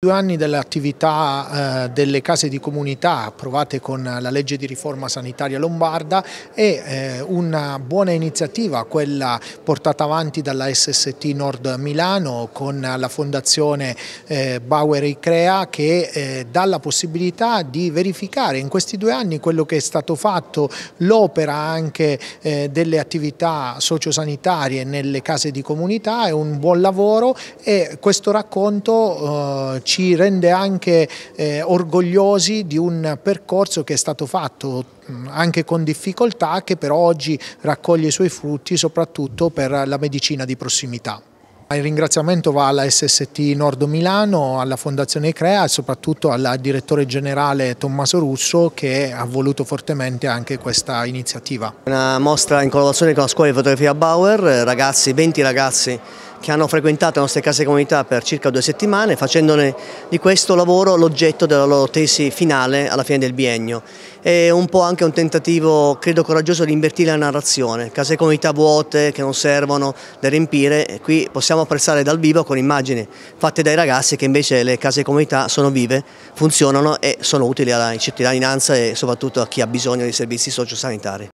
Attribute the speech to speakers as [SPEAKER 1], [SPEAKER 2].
[SPEAKER 1] Due anni dell'attività eh, delle case di comunità approvate con la legge di riforma sanitaria lombarda e eh, una buona iniziativa quella portata avanti dalla SST Nord Milano con la fondazione eh, Bauer e Crea che dà la possibilità di verificare in questi due anni quello che è stato fatto, l'opera anche delle attività sociosanitarie nelle case di comunità, è un buon lavoro e questo racconto ci ci rende anche eh, orgogliosi di un percorso che è stato fatto anche con difficoltà che però oggi raccoglie i suoi frutti soprattutto per la medicina di prossimità. Il ringraziamento va alla SST Nord Milano, alla Fondazione Crea e soprattutto al direttore generale Tommaso Russo che ha voluto fortemente anche questa iniziativa.
[SPEAKER 2] Una mostra in collaborazione con la scuola di fotografia Bauer, ragazzi, 20 ragazzi che hanno frequentato le nostre case comunità per circa due settimane facendone di questo lavoro l'oggetto della loro tesi finale alla fine del biennio. È un po' anche un tentativo, credo coraggioso, di invertire la narrazione, case comunità vuote che non servono da riempire, qui possiamo apprezzare dal vivo con immagini fatte dai ragazzi che invece le case comunità sono vive, funzionano e sono utili alla cittadinanza e soprattutto a chi ha bisogno di servizi sociosanitari.